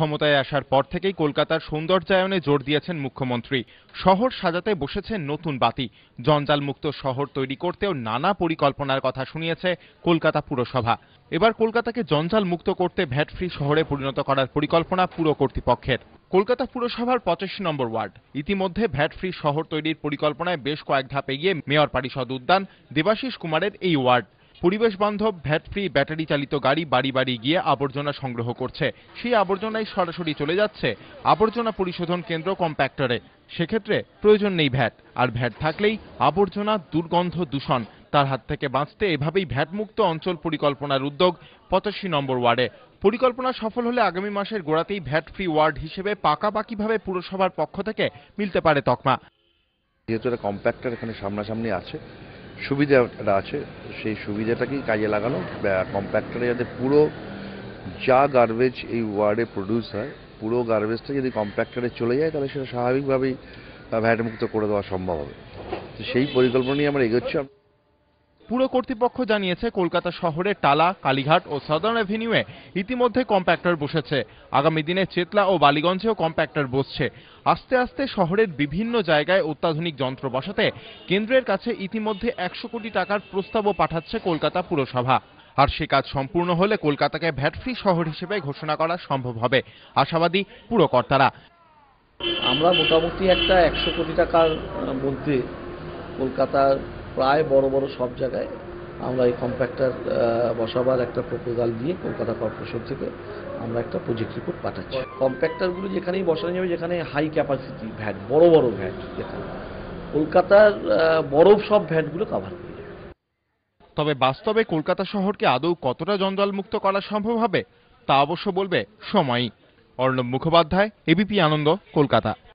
ক্ষমতায় আসার পর থেকেই কলকাতার সৌন্দর্যায়নে জোর দিয়েছেন মুখ্যমন্ত্রী শহর সাজাতে বসেছে নতুন বাতি জঞ্জালমুক্ত শহর তৈরি করতেও নানা পরিকল্পনার কথা শুনিয়েছে কলকাতা পুরসভা এবার কলকাতাকে জঞ্জাল মুক্ত করতে ভ্যাট ফ্রি শহরে পরিণত করার পরিকল্পনা পুরো কর্তৃপক্ষের কলকাতা পুরসভার পঁচাশি নম্বর ওয়ার্ড ইতিমধ্যে ভ্যাট ফ্রি শহর তৈরির পরিকল্পনায় বেশ কয়েক ধাপ এগিয়ে মেয়র পারিষদ উদ্যান দেবাশিস কুমারের এই ওয়ার্ড পরিবেশ বান্ধব ভ্যাট ফ্রি ব্যাটারি চালিত গাড়ি বাড়ি বাড়ি গিয়ে আবর্জনা সংগ্রহ করছে সেই আবর্জনাই সরাসরি চলে যাচ্ছে আবর্জনা পরিশোধন কেন্দ্র কম্প্যাক্টরে সেক্ষেত্রে প্রয়োজন নেই ভ্যাট আর ভ্যাট থাকলেই আবর্জনা দুর্গন্ধ দূষণ তার হাত থেকে বাঁচতে এভাবেই ভ্যাটমুক্ত অঞ্চল পরিকল্পনার উদ্যোগ পঁচাশি নম্বর ওয়ার্ডে পরিকল্পনা সফল হলে আগামী মাসের গোড়াতেই ভ্যাট ফ্রি ওয়ার্ড হিসেবে পাকাপাকিভাবে পুরসভার পক্ষ থেকে মিলতে পারে তকমা যেহেতু এটা কম্প্যাক্টার এখানে সামনাসামনি আছে সুবিধাটা আছে সেই সুবিধাটাকেই কাজে লাগানো কম্প্যাক্টরে যাতে পুরো যা গার্বেজ এই ওয়ার্ডে প্রডিউস হয় পুরো গার্বেজটা যদি কম্প্যাক্টরে চলে যায় তাহলে সেটা স্বাভাবিকভাবেই ভ্যাটমুক্ত করে দেওয়া সম্ভব হবে তো সেই পরিকল্পনা নিয়ে আমরা এগোচ্ছি পুরো কর্তৃপক্ষ জানিয়েছে কলকাতা শহরে টালা কালীঘাট ও সাদার্ন অ্যাভিনিউয়ে ইতিমধ্যে কম্প্যাক্টর বসেছে আগামী দিনে চেতলা ও বালিগঞ্জেও কম্প্যাক্টর বসছে আস্তে আস্তে শহরের বিভিন্ন জায়গায় অত্যাধুনিক যন্ত্র বসাতে কেন্দ্রের কাছে ইতিমধ্যে একশো কোটি টাকার প্রস্তাবও পাঠাচ্ছে কলকাতা পুরসভা আর সে কাজ সম্পূর্ণ হলে কলকাতাকে ভ্যাট ফ্রি শহর হিসেবে ঘোষণা করা সম্ভব হবে আশাবাদী পুরকর্তারা আমরা মোটামুটি একটা একশো কোটি টাকার মধ্যে কলকাতার প্রায় বড় বড় সব জায়গায় আমরা এই কম্প্যাক্টার বসাবার একটা প্রপোজাল নিয়ে কলকাতা কর্পোরেশন থেকে আমরা একটা প্রজেক্ট রিপোর্ট পাঠাচ্ছি কম্প্যাক্টারগুলো যেখানেই বসানো যাবে যেখানে হাই ক্যাপাসিটি ভ্যাট বড় বড় ভ্যাট যেখানে কলকাতার বড় সব ভ্যাটগুলো কাভার করে তবে বাস্তবে কলকাতা শহরকে আদৌ কতটা জঞ্জাল মুক্ত করা সম্ভব হবে তা অবশ্য বলবে সময়ই অর্ণব মুখোপাধ্যায় এবিপি আনন্দ কলকাতা